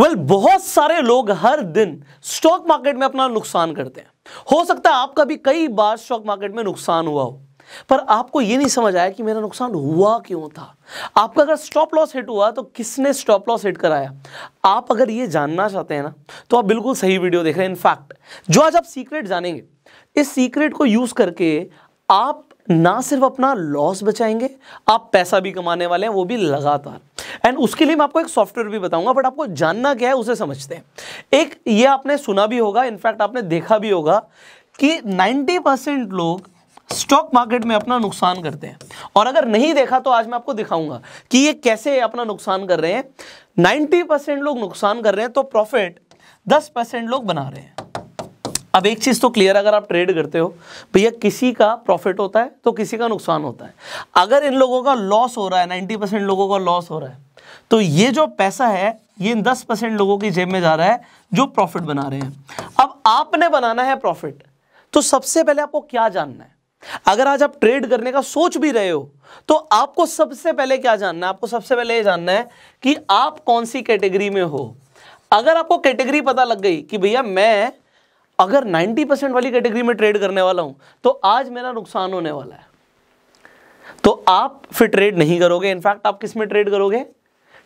Well well, बहुत सारे लोग हर दिन स्टॉक मार्केट में अपना नुकसान करते हैं हो सकता है आपका भी कई बार स्टॉक मार्केट में नुकसान हुआ हो पर आपको यह नहीं समझ आया कि मेरा नुकसान हुआ क्यों था आपका अगर स्टॉप लॉस हिट हुआ तो किसने स्टॉप लॉस हिट कराया आप अगर यह जानना चाहते हैं ना तो आप बिल्कुल सही वीडियो देख रहे हैं इनफैक्ट जो आज आप सीक्रेट जानेंगे इस सीक्रेट को यूज करके आप ना सिर्फ अपना लॉस बचाएंगे आप पैसा भी कमाने वाले हैं वो भी लगातार एंड उसके लिए मैं आपको एक सॉफ्टवेयर भी बताऊंगा बट आपको जानना क्या है उसे समझते हैं एक ये आपने सुना भी होगा इनफैक्ट आपने देखा भी होगा कि 90 परसेंट लोग स्टॉक मार्केट में अपना नुकसान करते हैं और अगर नहीं देखा तो आज मैं आपको दिखाऊंगा कि ये कैसे अपना नुकसान कर रहे हैं नाइन्टी परसेंट लोग नुकसान कर रहे हैं तो प्रॉफिट दस परसेंट लोग बना रहे हैं अब एक चीज़ तो क्लियर अगर आप ट्रेड करते हो भैया किसी का प्रॉफिट होता है तो किसी का नुकसान होता है अगर इन लोगों का लॉस हो रहा है नाइन्टी परसेंट लोगों का लॉस हो रहा है तो ये जो पैसा है ये इन दस परसेंट लोगों की जेब में जा रहा है जो प्रॉफिट बना रहे हैं अब आपने बनाना है प्रॉफिट तो सबसे पहले आपको क्या जानना है अगर आज आप ट्रेड करने का सोच भी रहे हो तो आपको सबसे पहले क्या जानना है आपको सबसे पहले ये जानना है कि आप कौन सी कैटेगरी में हो अगर आपको कैटेगरी पता लग गई कि भैया मैं अगर 90 परसेंट वाली कैटेगरी में ट्रेड करने वाला हूं तो आज मेरा नुकसान होने वाला है तो आप फिर ट्रेड नहीं करोगे इनफैक्ट आप किस में ट्रेड करोगे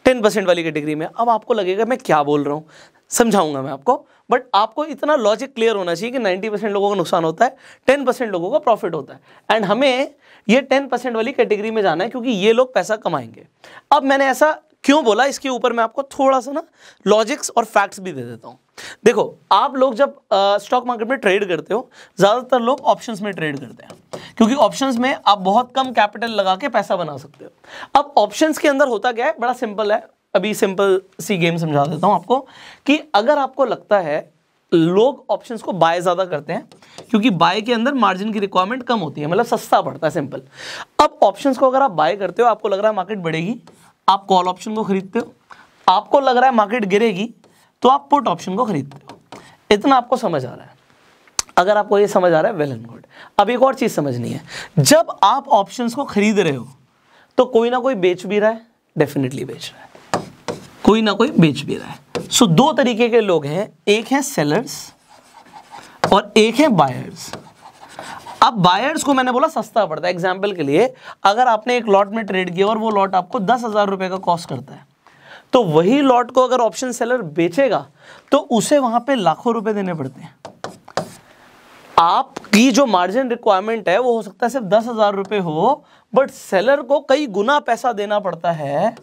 10 परसेंट वाली कैटेगरी में अब आपको लगेगा मैं क्या बोल रहा हूं समझाऊंगा मैं आपको बट आपको इतना लॉजिक क्लियर होना चाहिए कि 90 परसेंट लोगों का नुकसान होता है 10 परसेंट लोगों का प्रॉफिट होता है एंड हमें ये 10 परसेंट वाली कैटेगरी में जाना है क्योंकि ये लोग पैसा कमाएंगे अब मैंने ऐसा क्यों बोला इसके ऊपर मैं आपको थोड़ा सा ना लॉजिक्स और फैक्ट्स भी दे देता हूँ देखो आप लोग जब स्टॉक मार्केट में ट्रेड करते हो ज़्यादातर लोग ऑप्शंस में ट्रेड करते हैं क्योंकि ऑप्शंस में आप बहुत कम कैपिटल लगा के पैसा बना सकते हो अब ऑप्शंस के अंदर होता क्या है बड़ा सिंपल है अभी सिंपल सी गेम समझा देता हूं आपको कि अगर आपको लगता है लोग ऑप्शंस को बाय ज़्यादा करते हैं क्योंकि बाय के अंदर मार्जिन की रिक्वायरमेंट कम होती है मतलब सस्ता पड़ता है सिंपल अब ऑप्शंस को अगर आप बाय करते हो आपको लग रहा है मार्केट बढ़ेगी आप कॉल ऑप्शन को खरीदते हो आपको लग रहा है मार्केट गिरेगी तो आप पुट ऑप्शन को खरीदते हो इतना आपको समझ आ रहा है अगर आपको ये समझ आ रहा है वेल एंड गुड अब एक और चीज़ समझनी है जब आप ऑप्शंस को खरीद रहे हो तो कोई ना कोई बेच भी रहा है डेफिनेटली बेच रहा है कोई ना कोई बेच भी रहा है सो so, दो तरीके के लोग हैं एक है सेलर्स और एक है बायर्स अब बायर्स को मैंने बोला सस्ता पड़ता है एग्जाम्पल के लिए अगर आपने एक लॉट में ट्रेड किया और वो लॉट आपको दस हज़ार रुपए का कॉस्ट करता है तो वही लॉट को अगर ऑप्शन सेलर बेचेगा तो उसे वहां पे लाखों रुपए देने पड़ते हैं आपकी जो मार्जिन रिक्वायरमेंट है वो हो सकता है सिर्फ दस हज़ार रुपए हो बट सेलर को कई गुना पैसा देना पड़ता है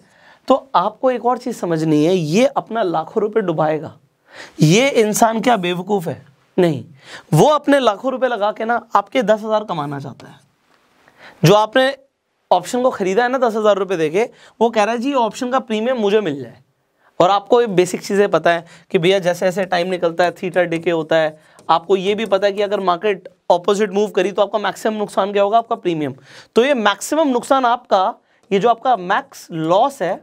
तो आपको एक और चीज़ समझनी है ये अपना लाखों रुपए डुबाएगा ये इंसान क्या बेवकूफ़ है नहीं वो अपने लाखों रुपए लगा के ना आपके दस हज़ार कमाना चाहता है जो आपने ऑप्शन को ख़रीदा है ना दस हज़ार रुपये दे के वो कह रहा है जी ऑप्शन का प्रीमियम मुझे मिल जाए और आपको ये बेसिक चीज़ें पता है कि भैया जैसे जैसे टाइम निकलता है थीटर डे के होता है आपको ये भी पता है कि अगर मार्केट ऑपोजिट मूव करी तो आपका मैक्सिमम नुकसान क्या होगा आपका प्रीमियम तो ये मैक्सिमम नुकसान आपका ये जो आपका मैक्स लॉस है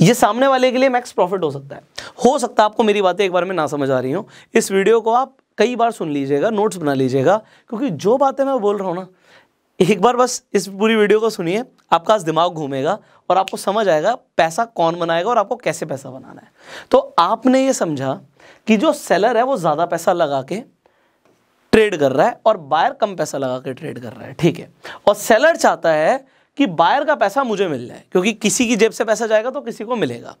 ये सामने वाले के लिए मैक्स प्रॉफिट हो सकता है हो सकता है आपको मेरी बातें एक बार में ना समझ आ रही हूँ इस वीडियो को आप कई बार सुन लीजिएगा नोट्स बना लीजिएगा क्योंकि जो बातें मैं बोल रहा हूँ ना एक बार बस इस पूरी वीडियो को सुनिए आपका आज दिमाग घूमेगा और आपको समझ आएगा पैसा कौन बनाएगा और आपको कैसे पैसा बनाना है तो आपने ये समझा कि जो सेलर है वो ज़्यादा पैसा लगा के ट्रेड कर रहा है और बायर कम पैसा लगा के ट्रेड कर रहा है ठीक है और सेलर चाहता है कि बायर का पैसा मुझे मिल जाए क्योंकि किसी की जेब से पैसा जाएगा तो किसी को मिलेगा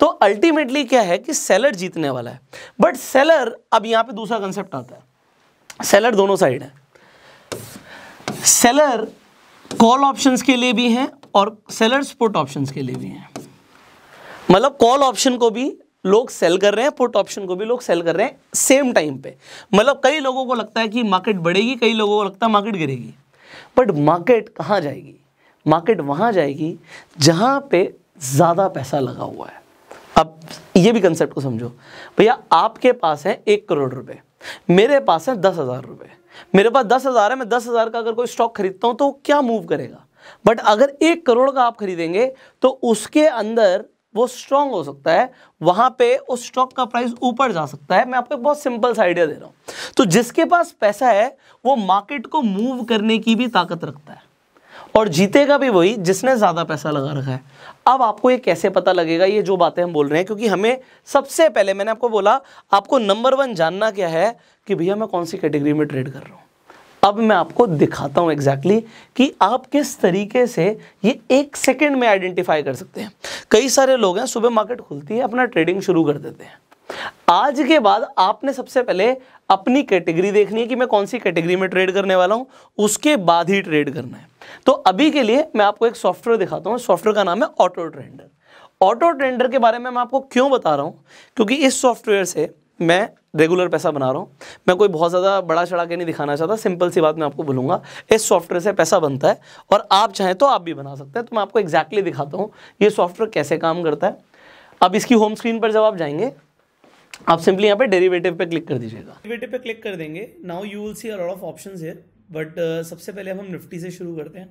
तो अल्टीमेटली क्या है कि सेलर जीतने वाला है बट सेलर अब यहां पे दूसरा कंसेप्ट आता है सेलर दोनों साइड है सेलर कॉल ऑप्शन के लिए भी है और सेलर पुट ऑप्शन के लिए भी है मतलब कॉल ऑप्शन को भी लोग सेल कर रहे हैं पुट ऑप्शन को भी लोग सेल कर रहे हैं सेम टाइम पे मतलब कई लोगों को लगता है कि मार्केट बढ़ेगी कई लोगों को लगता है मार्केट गिरेगी बट मार्केट कहाँ जाएगी मार्केट वहाँ जाएगी जहाँ पे ज़्यादा पैसा लगा हुआ है अब ये भी कंसेप्ट को समझो भैया आपके पास है एक करोड़ रुपए मेरे पास है दस हज़ार रुपये मेरे पास दस हज़ार है मैं दस हज़ार का अगर कोई स्टॉक खरीदता हूँ तो क्या मूव करेगा बट अगर एक करोड़ का आप खरीदेंगे तो उसके अंदर वो स्ट्रांग हो सकता है वहाँ पे उस स्टॉक का प्राइस ऊपर जा सकता है मैं आपको बहुत सिंपल सा आइडिया दे रहा हूँ तो जिसके पास पैसा है वो मार्केट को मूव करने की भी ताकत रखता है और जीतेगा भी वही जिसने ज़्यादा पैसा लगा रखा है अब आपको ये कैसे पता लगेगा ये जो बातें हम बोल रहे हैं क्योंकि हमें सबसे पहले मैंने आपको बोला आपको नंबर वन जानना क्या है कि भैया मैं कौन सी कैटेगरी में ट्रेड कर रहा हूँ अब मैं आपको दिखाता हूँ एग्जैक्टली exactly कि आप किस तरीके से ये एक सेकेंड में आइडेंटिफाई कर सकते हैं कई सारे लोग हैं सुबह मार्केट खुलती है अपना ट्रेडिंग शुरू कर देते हैं आज के बाद आपने सबसे पहले अपनी कैटेगरी देखनी है कि मैं कौन सी कैटेगरी में ट्रेड करने वाला हूं उसके बाद ही ट्रेड करना है तो अभी के लिए मैं आपको एक सॉफ्टवेयर दिखाता हूं सॉफ्टवेयर का नाम है ऑटो ट्रेंडर ऑटो ट्रेंडर के बारे में मैं आपको क्यों बता रहा हूं क्योंकि इस सॉफ्टवेयर से मैं रेगुलर पैसा बना रहा हूं मैं कोई बहुत ज़्यादा बड़ा चढ़ा के नहीं दिखाना चाहता सिंपल सी बात मैं आपको बोलूंगा इस सॉफ्टवेयर से पैसा बनता है और आप चाहें तो आप भी बना सकते हैं तो मैं आपको एग्जैक्टली exactly दिखाता हूं ये सॉफ्टवेयर कैसे काम करता है अब इसकी होम स्क्रीन पर जब आप जाएंगे आप सिंपली यहाँ पे डेरिवेटिव पे क्लिक कर दीजिएगा डेरिवेटिव पे क्लिक कर देंगे now you will see a lot of option but सबसे पहले हम निफ्टी से शुरू करते हैं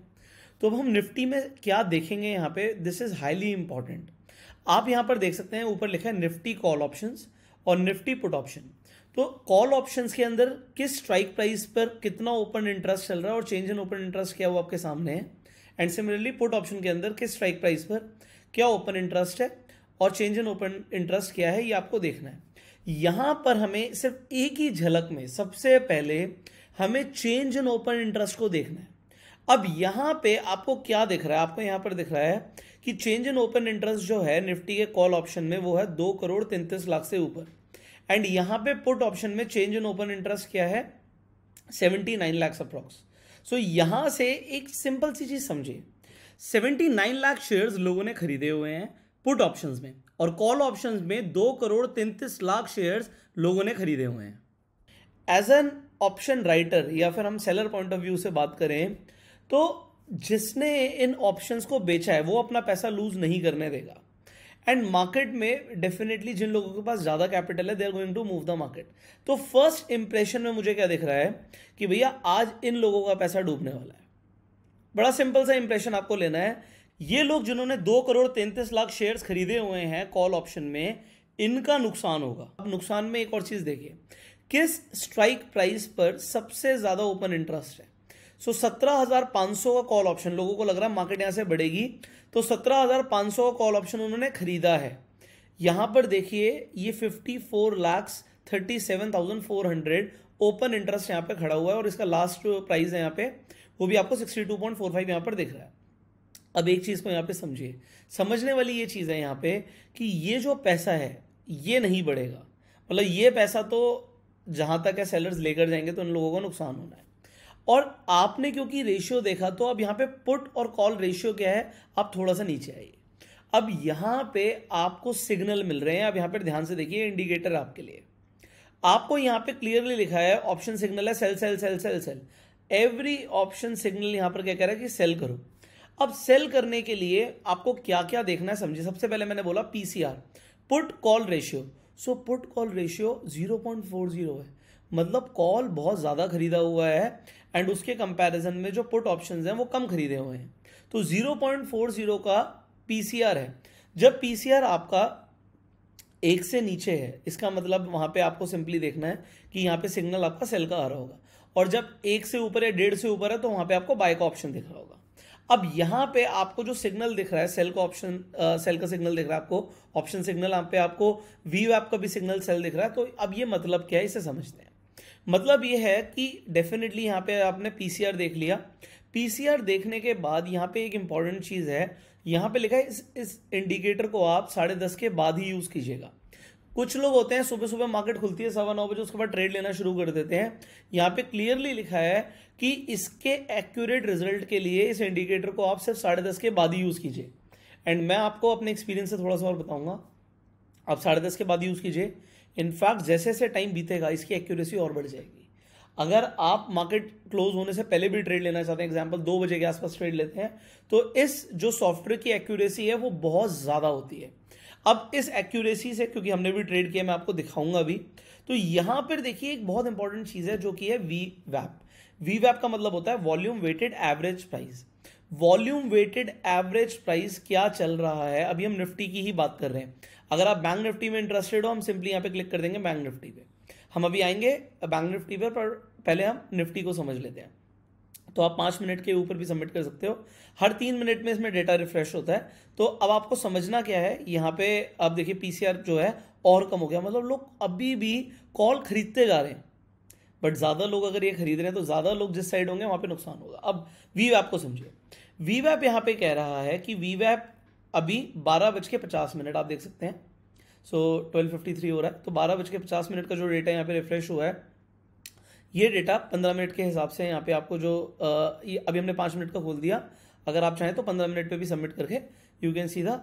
तो अब हम निफ्टी में क्या देखेंगे यहाँ पे दिस इज़ हाईली इंपॉर्टेंट आप यहाँ पर देख सकते हैं ऊपर लिखा है निफ्टी कॉल ऑप्शन और निफ्टी पुट ऑप्शन तो कॉल ऑप्शन के अंदर किस स्ट्राइक प्राइस पर कितना ओपन इंटरेस्ट चल रहा है और चेंज इन ओपन इंटरेस्ट क्या वो आपके सामने है एंड सिमिलरली पुट ऑप्शन के अंदर किस स्ट्राइक प्राइस पर क्या ओपन इंटरेस्ट है और चेंज इन ओपन इंटरेस्ट क्या है ये आपको देखना है यहां पर हमें सिर्फ एक ही झलक में सबसे पहले हमें चेंज इन ओपन इंटरेस्ट को देखना है अब यहां पे आपको क्या दिख रहा है आपको यहां पर दिख रहा है कि चेंज इन ओपन इंटरेस्ट जो है निफ्टी के कॉल ऑप्शन में वो है दो करोड़ तैंतीस लाख से ऊपर एंड यहां पे पुट ऑप्शन में चेंज इन ओपन इंटरेस्ट क्या है seventy nine lakhs approx so यहां से एक सिंपल सी चीज़ समझिए सेवेंटी नाइन लाख शेयर्स लोगों ने खरीदे हुए हैं पुट ऑप्शंस में और कॉल ऑप्शंस में दो करोड़ तैंतीस लाख शेयर्स लोगों ने खरीदे हुए हैं एज एन ऑप्शन राइटर या फिर हम सेलर पॉइंट ऑफ व्यू से बात करें तो जिसने इन ऑप्शंस को बेचा है वो अपना पैसा लूज नहीं करने देगा एंड मार्केट में डेफिनेटली जिन लोगों के पास ज़्यादा कैपिटल है they are going to move the market तो फर्स्ट इंप्रेशन में मुझे क्या दिख रहा है कि भैया आज इन लोगों का पैसा डूबने वाला है बड़ा सिंपल सा इंप्रेशन आपको लेना है ये लोग जिन्होंने दो करोड़ तैंतीस लाख शेयर्स खरीदे हुए हैं कॉल ऑप्शन में इनका नुकसान होगा अब नुकसान में एक और चीज़ देखिए किस स्ट्राइक प्राइस पर सबसे ज़्यादा ओपन इंटरेस्ट है सो सत्रह हज़ार पांच सौ का कॉल ऑप्शन लोगों को लग रहा है मार्केट यहां से बढ़ेगी तो सत्रह हज़ार पांच सौ का कॉल ऑप्शन उन्होंने खरीदा है यहां पर देखिए ये fifty four lakhs thirty seven thousand four hundred open interest यहां पर खड़ा हुआ है और इसका लास्ट प्राइस है यहाँ पे वो भी आपको sixty two point four five यहां पर दिख रहा है अब एक चीज़ को यहाँ पे समझिए समझने वाली ये चीज़ है यहाँ पे कि ये जो पैसा है ये नहीं बढ़ेगा मतलब ये पैसा तो जहां तक है सेलर्स लेकर जाएंगे तो उन लोगों को नुकसान होना है और आपने क्योंकि रेशियो देखा तो अब यहाँ पे पुट और कॉल रेशियो क्या है आप थोड़ा सा नीचे आइए अब यहाँ पे आपको सिग्नल मिल रहे हैं अब यहाँ पे ध्यान से देखिए इंडिकेटर आपके लिए आपको यहाँ पे क्लियरली लिखा है ऑप्शन सिग्नल है sell sell sell sell sell every option signal यहाँ पर क्या कह रहा है कि सेल करो अब सेल करने के लिए आपको क्या क्या देखना है समझिए सबसे पहले मैंने बोला PCR put call ratio so put call ratio 0.40 है मतलब कॉल बहुत ज़्यादा खरीदा हुआ है एंड उसके कंपैरिजन में जो पुट ऑप्शंस हैं वो कम खरीदे हुए हैं तो 0.40 का पीसीआर है जब पीसीआर आपका एक से नीचे है इसका मतलब वहाँ पे आपको सिंपली देखना है कि यहाँ पे सिग्नल आपका सेल का आ रहा होगा और जब एक से ऊपर है डेढ़ से ऊपर है तो वहां पे आपको बाय का ऑप्शन दिख रहा होगा अब यहां पे आपको जो सिग्नल दिख रहा है सेल का ऑप्शन सेल का सिग्नल दिख रहा है आपको ऑप्शन सिग्नल पे आपको वी वैप का भी सिग्नल सेल दिख रहा है तो अब ये मतलब क्या है इसे समझते हैं मतलब ये है कि डेफिनेटली यहां पे आपने पीसीआर देख लिया पीसीआर देखने के बाद यहां पे एक इंपॉर्टेंट चीज़ है यहां पे लिखा है इस इस इंडिकेटर को आप साढ़े दस के बाद ही यूज़ कीजिएगा कुछ लोग होते हैं सुबह सुबह मार्केट खुलती है सवा नौ बजे उसके बाद ट्रेड लेना शुरू कर देते हैं यहाँ पे क्लियरली लिखा है कि इसके एक्यूरेट रिजल्ट के लिए इस इंडिकेटर को आप सिर्फ साढ़े दस के बाद ही यूज़ कीजिए एंड मैं आपको अपने एक्सपीरियंस से थोड़ा सा और बताऊंगा आप साढ़े दस के बाद यूज़ कीजिए इनफैक्ट जैसे जैसे टाइम बीतेगा इसकी एक्यूरेसी और बढ़ जाएगी अगर आप मार्केट क्लोज होने से पहले भी ट्रेड लेना चाहते हैं एग्जाम्पल दो बजे के आसपास ट्रेड लेते हैं तो इस जो सॉफ्टवेयर की एक्यूरेसी है वो बहुत ज़्यादा होती है अब इस एक्यूरेसी से क्योंकि हमने भी ट्रेड किया मैं आपको दिखाऊंगा अभी तो यहां पर देखिए एक बहुत इंपॉर्टेंट चीज़ है जो कि है वी वैप वी वैप का मतलब होता है volume weighted average price volume weighted average price क्या चल रहा है अभी हम निफ्टी की ही बात कर रहे हैं अगर आप बैंक निफ्टी में इंटरेस्टेड हो हम सिंपली यहां पे क्लिक कर देंगे बैंक निफ्टी पे हम अभी आएंगे बैंक निफ्टी पे पर पहले हम निफ्टी को समझ लेते हैं तो आप पाँच मिनट के ऊपर भी सबमिट कर सकते हो हर तीन मिनट में इसमें डेटा रिफ्रेश होता है तो अब आपको समझना क्या है यहाँ पे आप देखिए पीसीआर जो है और कम हो गया मतलब लोग अभी भी कॉल खरीदते जा रहे हैं बट ज़्यादा लोग अगर ये खरीद रहे हैं तो ज़्यादा लोग जिस साइड होंगे वहाँ पर नुकसान होगा अब वी वैप को समझिए वी वैप यहाँ पे कह रहा है कि वी वैप अभी बारह बज के पचास मिनट आप देख सकते हैं सो ट्वेल्व फिफ्टी थ्री हो रहा है तो बारह बज के पचास मिनट का जो डेटा यहाँ पे रिफ्रेश हुआ है ये डेटा पंद्रह मिनट के हिसाब से यहाँ पे आपको जो आ, अभी हमने पांच मिनट का खोल दिया अगर आप चाहें तो पंद्रह मिनट पे भी सबमिट करके you can see the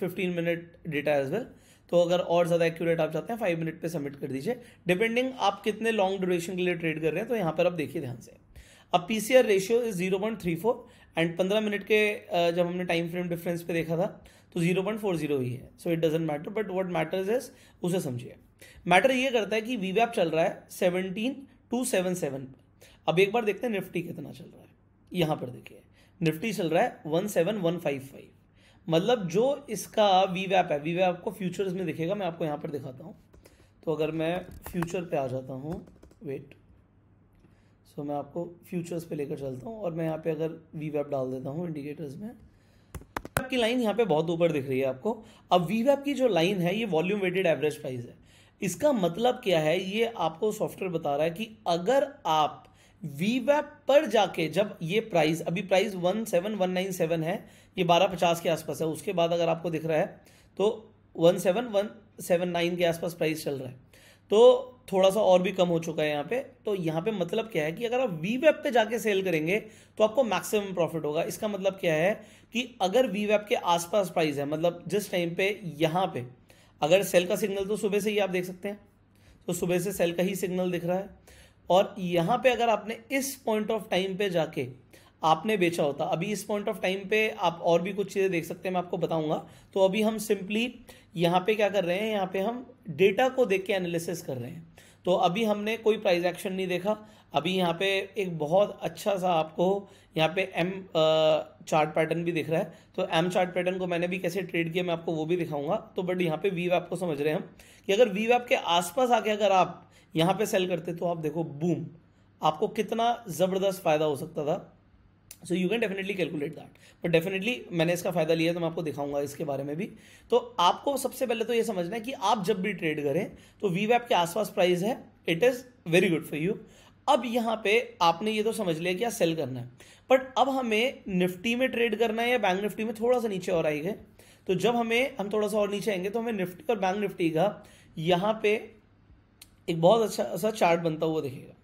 fifteen minute data as well तो अगर और ज़्यादा एक्यूरेट आप चाहते हैं फाइव मिनट पे सबमिट कर दीजिए डिपेंडिंग आप कितने लॉन्ग ड्यूरेशन के लिए ट्रेड कर रहे हैं तो यहाँ पर आप देखिए ध्यान से अब P C R ratio is zero point three four and पंद्रह मिनट के जब हमने टाइम फ्रेम डिफरेंस पे देखा था तो जीरो पॉइंट फोर जीरो ही है so it doesn't matter but what matter is उसे समझिए मैटर ये करता है कि वी चल रहा है सेवनटीन टू सेवन सेवन पर अब एक बार देखते हैं निफ्टी कितना चल रहा है यहाँ पर देखिए निफ्टी चल रहा है one seven one five five मतलब जो इसका वी वैप है वी वैप आपको फ्यूचर्स में दिखेगा मैं आपको यहाँ पर दिखाता हूँ तो अगर मैं फ्यूचर पे आ जाता हूँ वेट सो मैं आपको फ्यूचर्स पे लेकर चलता हूँ और मैं यहाँ पे अगर वी वैप डाल देता हूँ इंडिकेटर्स में की लाइन यहाँ पे बहुत ऊपर दिख रही है आपको अब वी वैप की जो लाइन है ये वॉल्यूम वेटेड एवरेज प्राइस है इसका मतलब क्या है ये आपको सॉफ्टवेयर बता रहा है कि अगर आप वी वैप पर जाके जब ये प्राइस अभी price one seven one nine seven है ये बारह पचास के आसपास है उसके बाद अगर आपको दिख रहा है तो one seven one seven nine के आसपास प्राइस चल रहा है तो थोड़ा सा और भी कम हो चुका है यहाँ पे तो यहाँ पे मतलब क्या है कि अगर आप वी वेब पर जाके सेल करेंगे तो आपको मैक्सिमम प्रॉफिट होगा इसका मतलब क्या है कि अगर वी वेब के आसपास प्राइस है मतलब जिस टाइम पे यहाँ पे अगर सेल का सिग्नल तो सुबह से ही आप देख सकते हैं तो सुबह से सेल का ही सिग्नल दिख रहा है और यहाँ पे अगर आपने इस पॉइंट ऑफ टाइम पे जाके आपने बेचा होता अभी इस पॉइंट ऑफ टाइम पे आप और भी कुछ चीज़ें देख सकते हैं मैं आपको बताऊंगा तो अभी हम सिंपली यहाँ पे क्या कर रहे हैं यहाँ पे हम डेटा को देख के एनालिसिस कर रहे हैं तो अभी हमने कोई प्राइस एक्शन नहीं देखा अभी यहाँ पे एक बहुत अच्छा सा आपको यहाँ पे एम चार्ट पैटर्न भी दिख रहा है तो एम चार्ट पैटर्न को मैंने भी कैसे ट्रेड किया मैं आपको वो भी दिखाऊंगा तो बट यहाँ पे वी वैप को समझ रहे हैं हम कि अगर वी वैप के आसपास आके अगर आप यहाँ पे सेल करते तो आप देखो बूम आपको कितना ज़बरदस्त फ़ायदा हो सकता था so you can definitely calculate that but definitely मैंने इसका फ़ायदा लिया तो मैं आपको दिखाऊंगा इसके बारे में भी तो आपको सबसे पहले तो ये समझना है कि आप जब भी ट्रेड करें तो वी के आसपास प्राइस है it is very good for you अब यहाँ पे आपने ये तो समझ लिया कि आप सेल करना है बट अब हमें निफ्टी में ट्रेड करना है या बैंक निफ्टी में थोड़ा सा नीचे और आएंगे तो जब हमें हम थोड़ा सा और नीचे आएंगे तो हमें निफ्टी और बैंक निफ्टी का यहाँ पे एक बहुत अच्छा सा चार्ट बनता हुआ दिखेगा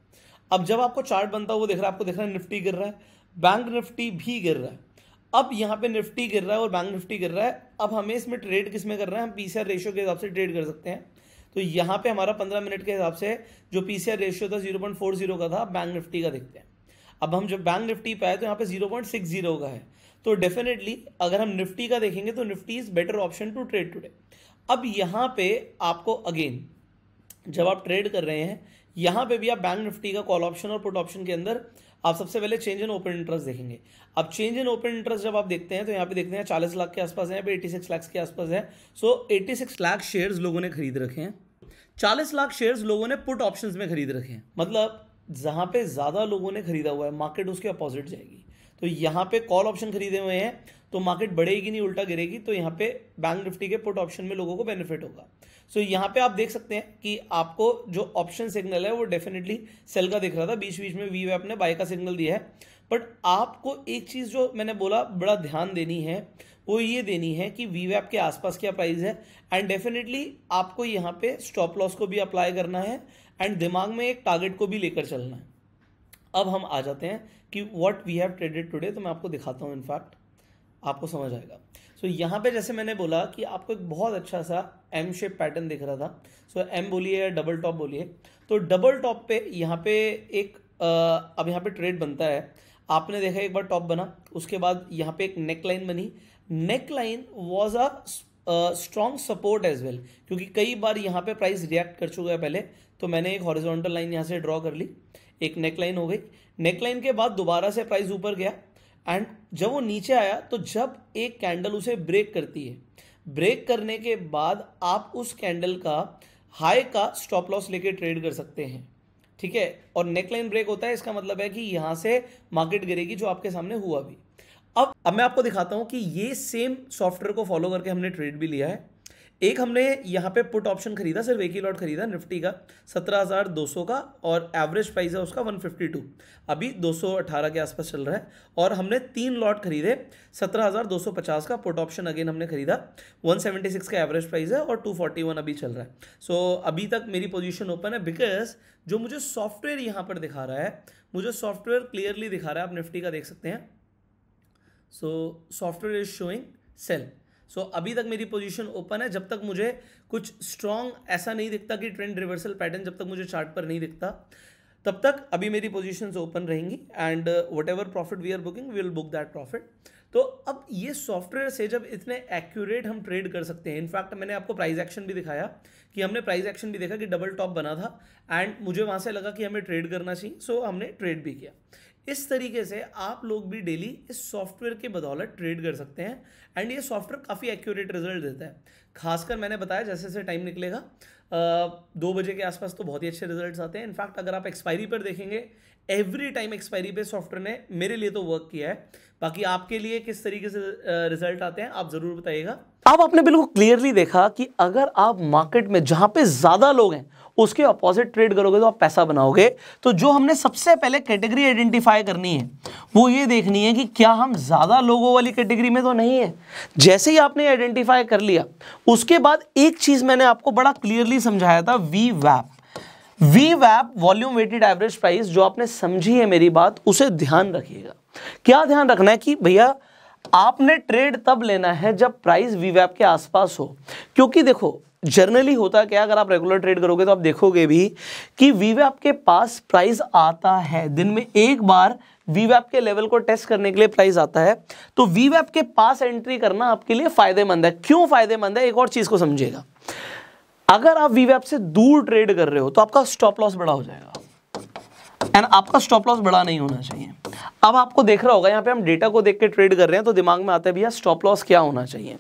अब जब आपको चार्ट बनता हुआ दिख रहा है आपको दिख रहा है निफ्टी गिर रहा है बैंक निफ्टी भी गिर रहा है अब यहाँ पे निफ्टी गिर रहा है और बैंक निफ्टी गिर रहा है अब हमें इसमें ट्रेड किस में कर रहे हैं हम पीसीआर रेशियो के हिसाब से ट्रेड कर सकते हैं तो यहाँ पे हमारा पंद्रह मिनट के हिसाब से जो पीसीआर रेशियो था जीरो पॉइंट फोर जीरो का था बैंक निफ्टी का देखते हैं अब हम जब बैंक निफ्टी पे आए तो यहाँ पे जीरो पॉइंट सिक्स जीरो का है तो डेफिनेटली अगर हम निफ्टी का देखेंगे तो Nifty is better option to trade today अब यहाँ पे आपको अगेन जब आप ट्रेड कर रहे हैं यहाँ पे भी आप बैंक निफ्टी का कॉल ऑप्शन और पुट ऑप्शन के अंदर आप सबसे पहले चेंज इन ओपन इंटरेस्ट देखेंगे अब चेंज इन ओपन इंटरेस्ट जब आप देखते हैं तो यहाँ पे देखते हैं चालीस लाख के आसपास है एट्टी एटी सिक्स लाख के आसपास है so eighty six lakh shares लोगों ने खरीद रखे हैं चालीस लाख शेयर्स लोगों ने पुट ऑप्शन में खरीद रखे हैं मतलब जहां पे ज़्यादा लोगों ने खरीदा हुआ है मार्केट उसके अपोजिट जाएगी तो यहाँ पे कॉल ऑप्शन खरीदे हुए हैं तो मार्केट बढ़ेगी नहीं उल्टा गिरेगी तो यहाँ पे बैंक निफ्टी के पुट ऑप्शन में लोगों को बेनिफिट होगा सो so, यहाँ पे आप देख सकते हैं कि आपको जो ऑप्शन सिग्नल है वो डेफिनेटली सेल का दिख रहा था बीच बीच में वी वे ने बाय का सिग्नल दिया है बट आपको एक चीज़ जो मैंने बोला बड़ा ध्यान देनी है वो ये देनी है कि वी वैप के आसपास क्या प्राइस है एंड डेफिनेटली आपको यहाँ पे स्टॉप लॉस को भी अप्लाई करना है एंड दिमाग में एक टारगेट को भी लेकर चलना है अब हम आ जाते हैं कि what we have traded today तो मैं आपको दिखाता हूँ इनफैक्ट आपको समझ आएगा सो so, यहाँ पे जैसे मैंने बोला कि आपको एक बहुत अच्छा सा एम शेप पैटर्न दिख रहा था सो एम बोलिए या डबल टॉप बोलिए तो डबल टॉप पे यहाँ पे एक आ, अब यहाँ पे ट्रेड बनता है आपने देखा एक बार टॉप बना उसके बाद यहाँ पे एक नेक लाइन बनी neck line was a strong support as well क्योंकि कई बार यहाँ पे प्राइस रिएक्ट कर चुका है पहले तो मैंने एक हॉरिजॉन्टल लाइन यहाँ से ड्रॉ कर ली एक नेकलाइन हो गई नेकलाइन के बाद दोबारा से प्राइस ऊपर गया एंड जब वो नीचे आया तो जब एक कैंडल उसे ब्रेक करती है ब्रेक करने के बाद आप उस कैंडल का हाई का स्टॉप लॉस लेके ट्रेड कर सकते हैं ठीक है और नेकलाइन ब्रेक होता है इसका मतलब है कि यहां से मार्केट गिरेगी जो आपके सामने हुआ भी अब अब मैं आपको दिखाता हूँ कि ये सेम सॉफ्टवेयर को फॉलो करके हमने ट्रेड भी लिया है एक हमने यहाँ पे पुट ऑप्शन खरीदा सिर्फ एक ही लॉट खरीदा निफ्टी का सत्रह हज़ार दो सौ का और एवरेज प्राइस है उसका वन फिफ्टी टू अभी दो सौ अट्ठारह के आसपास चल रहा है और हमने तीन लॉट खरीदे सत्रह हज़ार दो सौ पचास का पुट ऑप्शन अगेन हमने खरीदा वन सेवेंटी सिक्स का एवरेज प्राइस है और टू फोर्टी वन अभी चल रहा है सो so, अभी तक मेरी पोजीशन ओपन है बिकॉज जो मुझे सॉफ्टवेयर यहाँ पर दिखा रहा है मुझे सॉफ्टवेयर क्लियरली दिखा रहा है आप निफ्टी का देख सकते हैं so software is showing sell so so, अभी तक मेरी पोजीशन ओपन है जब तक मुझे कुछ स्ट्रॉन्ग ऐसा नहीं दिखता कि ट्रेंड रिवर्सल पैटर्न जब तक मुझे चार्ट पर नहीं दिखता तब तक अभी मेरी पोजिशन ओपन रहेंगी and whatever profit we are booking we will book that profit तो अब ये सॉफ्टवेयर से जब इतने एक्यूरेट हम ट्रेड कर सकते हैं इनफैक्ट मैंने आपको प्राइस एक्शन भी दिखाया कि हमने प्राइस एक्शन भी देखा कि डबल टॉप बना था एंड मुझे वहाँ से लगा कि हमें ट्रेड करना चाहिए सो so हमने ट्रेड भी किया इस तरीके से आप लोग भी डेली इस सॉफ्टवेयर के बदौलत ट्रेड कर सकते हैं एंड ये सॉफ्टवेयर काफ़ी एक्यूरेट रिजल्ट देता है खासकर मैंने बताया जैसे जैसे टाइम निकलेगा दो बजे के आसपास तो बहुत ही अच्छे रिजल्ट्स आते हैं इनफैक्ट अगर आप एक्सपायरी पर देखेंगे एवरी टाइम एक्सपायरी पे सॉफ्टवेयर ने मेरे लिए तो वर्क किया है बाकी आपके लिए किस तरीके से रिजल्ट आते हैं आप ज़रूर बताइएगा अब आपने बिल्कुल क्लियरली देखा कि अगर आप मार्केट में जहां पे ज्यादा लोग हैं उसके अपोजिट ट्रेड करोगे तो आप पैसा बनाओगे तो जो हमने सबसे पहले कैटेगरी आइडेंटिफाई करनी है वो ये देखनी है कि क्या हम ज़्यादा लोगों वाली कैटेगरी में तो नहीं है जैसे ही आपने आइडेंटिफाई कर लिया उसके बाद एक चीज़ मैंने आपको बड़ा क्लियरली समझाया था we वैप we वैप volume weighted average price जो आपने समझी है मेरी बात उसे ध्यान रखिएगा क्या ध्यान रखना है कि भैया आपने ट्रेड तब लेना है जब प्राइस वीवैप के आसपास हो क्योंकि देखो जर्नली होता क्या अगर आप रेगुलर ट्रेड करोगे तो आप देखोगे भी कि वीवैप के पास प्राइस आता है दिन में एक बार वीवैप के लेवल को टेस्ट करने के लिए प्राइस आता है तो वीवैप के पास एंट्री करना आपके लिए फायदेमंद है क्यों फायदेमंद है एक और चीज को समझिएगा अगर आप वीवैप से दूर ट्रेड कर रहे हो तो आपका स्टॉप लॉस बड़ा हो जाएगा एंड आपका स्टॉप लॉस बड़ा नहीं होना चाहिए अब आपको देख रहा होगा यहाँ पे हम डेटा को देख के ट्रेड कर रहे हैं तो दिमाग में आता है भैया स्टॉप लॉस क्या होना चाहिए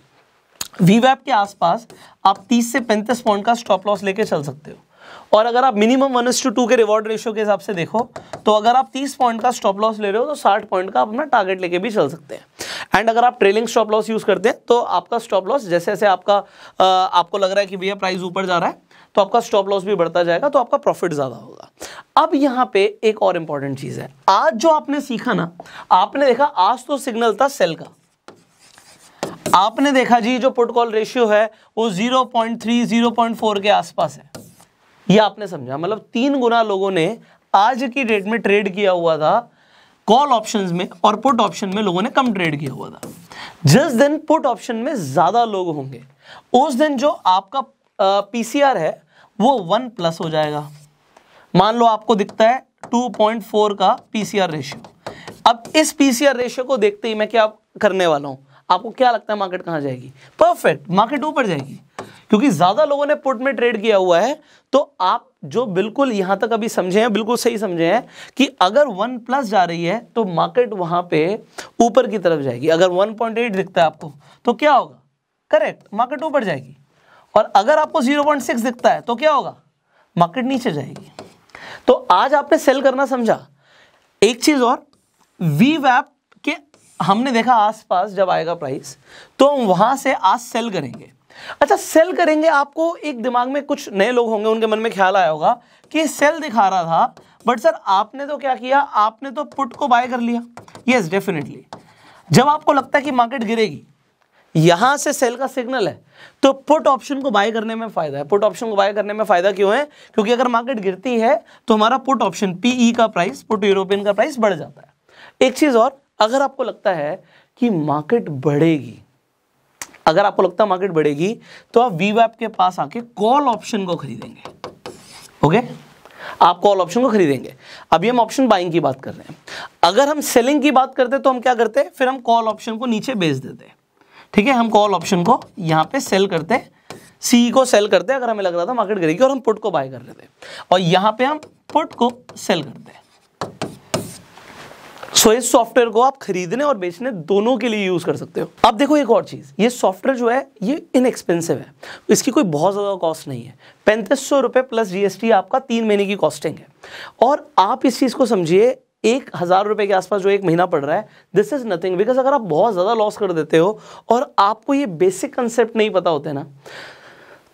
वी के आसपास आप 30 से 35 पॉइंट का स्टॉप लॉस लेके चल सकते हो और अगर आप मिनिमम वन टू टू के रिवॉर्ड रेशियो के हिसाब से देखो तो अगर आप 30 पॉइंट का स्टॉप लॉस ले रहे हो तो 60 पॉइंट का अपना टारगेट लेके भी चल सकते हैं एंड अगर आप ट्रेलिंग स्टॉप लॉस यूज़ करते हैं तो आपका स्टॉप लॉस जैसे जैसे आपका आपको लग रहा है कि भैया प्राइस ऊपर जा रहा है तो आपका स्टॉप लॉस भी बढ़ता जाएगा तो आपका प्रॉफिट ज़्यादा होगा अब यहां पे एक और इंपॉर्टेंट चीज है आज जो आपने सीखा ना आपने देखा आज तो सिग्नल था सेल का आपने देखा जी जो पुट कॉल रेशियो है वो 0.3 0.4 के आसपास है ये आपने समझा मतलब तीन गुना लोगों ने आज की डेट में ट्रेड किया हुआ था कॉल ऑप्शंस में और पुट ऑप्शन में लोगों ने कम ट्रेड किया हुआ था जिस दिन पुट ऑप्शन में ज़्यादा लोग होंगे उस दिन जो आपका पीसीआर है वो वन प्लस हो जाएगा मान लो आपको दिखता है 2.4 का पीसीआर रेशियो अब इस पीसीआर रेशियो को देखते ही मैं क्या करने वाला हूं आपको क्या लगता है मार्केट कहाँ जाएगी परफेक्ट मार्केट ऊपर जाएगी क्योंकि ज़्यादा लोगों ने पुट में ट्रेड किया हुआ है तो आप जो बिल्कुल यहां तक अभी समझे हैं बिल्कुल सही समझे हैं कि अगर वन प्लस जा रही है तो मार्केट वहां पे ऊपर की तरफ जाएगी अगर 1.8 दिखता है आपको तो क्या होगा करेक्ट मार्केट ऊपर जाएगी और अगर आपको 0.6 दिखता है तो क्या होगा मार्केट नीचे जाएगी तो आज आपने सेल करना समझा एक चीज़ और वी वैप के हमने देखा आसपास जब आएगा प्राइस तो हम वहां से आज सेल करेंगे अच्छा सेल करेंगे आपको एक दिमाग में कुछ नए लोग होंगे उनके मन में ख्याल आया होगा कि सेल दिखा रहा था बट सर आपने तो क्या किया आपने तो पुट को बाय कर लिया यस yes, डेफिनेटली जब आपको लगता है कि मार्केट गिरेगी यहां से सेल का सिग्नल है तो पुट ऑप्शन को बाय करने में फायदा है पुट ऑप्शन को बाय करने में फायदा क्यों है क्योंकि अगर मार्केट गिरती है तो हमारा पुट ऑप्शन पीई का प्राइस पुट यूरोपियन का प्राइस बढ़ जाता है एक चीज और अगर आपको लगता है कि मार्केट बढ़ेगी अगर आपको लगता है मार्केट बढ़ेगी तो आप वी के पास आके कॉल ऑप्शन को खरीदेंगे ओके आप कॉल ऑप्शन को खरीदेंगे अभी हम ऑप्शन बाइंग की बात कर रहे हैं अगर हम सेलिंग की बात करते तो हम क्या करते फिर हम कॉल ऑप्शन को नीचे बेच देते हैं ठीक है हम कॉल ऑप्शन को यहाँ पे सेल करते हैं सी को सेल करते हैं अगर हमें लग रहा था मार्केट गिरेगी और हम पुट को बाय कर रहे थे और यहाँ पे हम पुट को सेल करते हैं सो so, इस सॉफ्टवेयर को आप खरीदने और बेचने दोनों के लिए यूज कर सकते हो अब देखो एक और चीज ये सॉफ्टवेयर जो है ये इनएक्सपेंसिव है इसकी कोई बहुत ज्यादा कॉस्ट नहीं है पैंतीस सौ रुपए प्लस जीएसटी आपका तीन महीने की कॉस्टिंग है और आप इस चीज को समझिए एक हज़ार रुपए के आसपास जो एक महीना पड़ रहा है दिस इज़ नथिंग बिकॉज अगर आप बहुत ज़्यादा लॉस कर देते हो और आपको ये बेसिक कंसेप्ट नहीं पता होते ना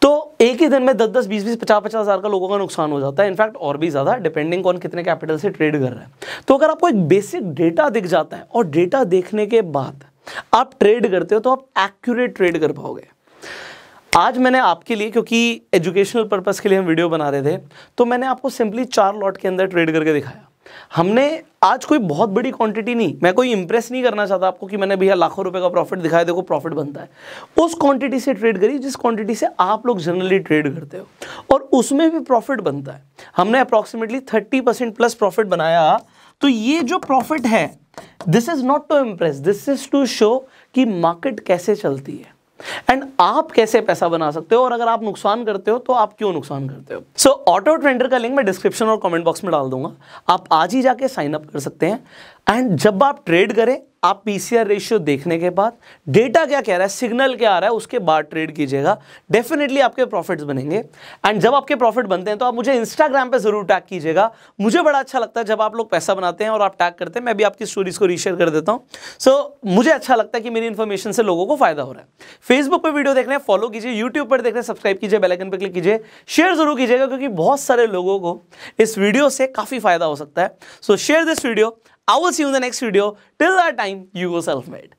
तो एक ही दिन में दस दस बीस बीस पचास पचास हज़ार का लोगों का नुकसान हो जाता है इनफैक्ट और भी ज़्यादा डिपेंडिंग ऑन कितने कैपिटल से ट्रेड कर रहा है तो अगर आपको एक बेसिक डेटा दिख जाता है और डेटा देखने के बाद आप ट्रेड करते हो तो आप एक्यूरेट ट्रेड कर पाओगे आज मैंने आपके लिए क्योंकि एजुकेशनल पर्पज़ के लिए हम वीडियो बना रहे थे तो मैंने आपको सिंपली चार लॉट के अंदर ट्रेड करके दिखाया हमने आज कोई बहुत बड़ी क्वांटिटी नहीं मैं कोई इंप्रेस नहीं करना चाहता आपको कि मैंने भैया लाखों रुपए का प्रॉफिट दिखाया देखो प्रॉफिट बनता है उस क्वांटिटी से ट्रेड करी जिस क्वांटिटी से आप लोग जनरली ट्रेड करते हो और उसमें भी प्रॉफिट बनता है हमने approximately thirty percent plus profit बनाया तो ये जो प्रॉफिट है this is not to impress this is to show कि मार्केट कैसे चलती है एंड आप कैसे पैसा बना सकते हो और अगर आप नुकसान करते हो तो आप क्यों नुकसान करते हो सो ऑटो ट्रेंडर का लिंक मैं डिस्क्रिप्शन और कमेंट बॉक्स में डाल दूंगा आप आज ही जाके साइन अप कर सकते हैं एंड जब आप ट्रेड करें आप पीसीआर रेशियो देखने के बाद डेटा क्या कह रहा है सिग्नल क्या आ रहा है उसके बाद ट्रेड कीजिएगा डेफिनेटली आपके प्रॉफिट्स बनेंगे एंड जब आपके प्रॉफिट बनते हैं तो आप मुझे इंस्टाग्राम पे ज़रूर टैग कीजिएगा मुझे बड़ा अच्छा लगता है जब आप लोग पैसा बनाते हैं और आप टैग करते हैं मैं भी आपकी स्टोरीज़ को रीशेयर कर देता हूँ सो so, मुझे अच्छा लगता है कि मेरी इन्फॉर्मेशन से लोगों को फायदा हो रहा है फेसबुक पर वीडियो देख रहे हैं फॉलो कीजिए यूट्यूब पर देख रहे हैं सब्सक्राइब कीजिए बेलाइकन पर क्लिक कीजिए शेयर जरूर कीजिएगा क्योंकि बहुत सारे लोगों को इस वीडियो से काफ़ी फायदा हो सकता है so share this video I will see you in the next video. Till that time, you go self-made.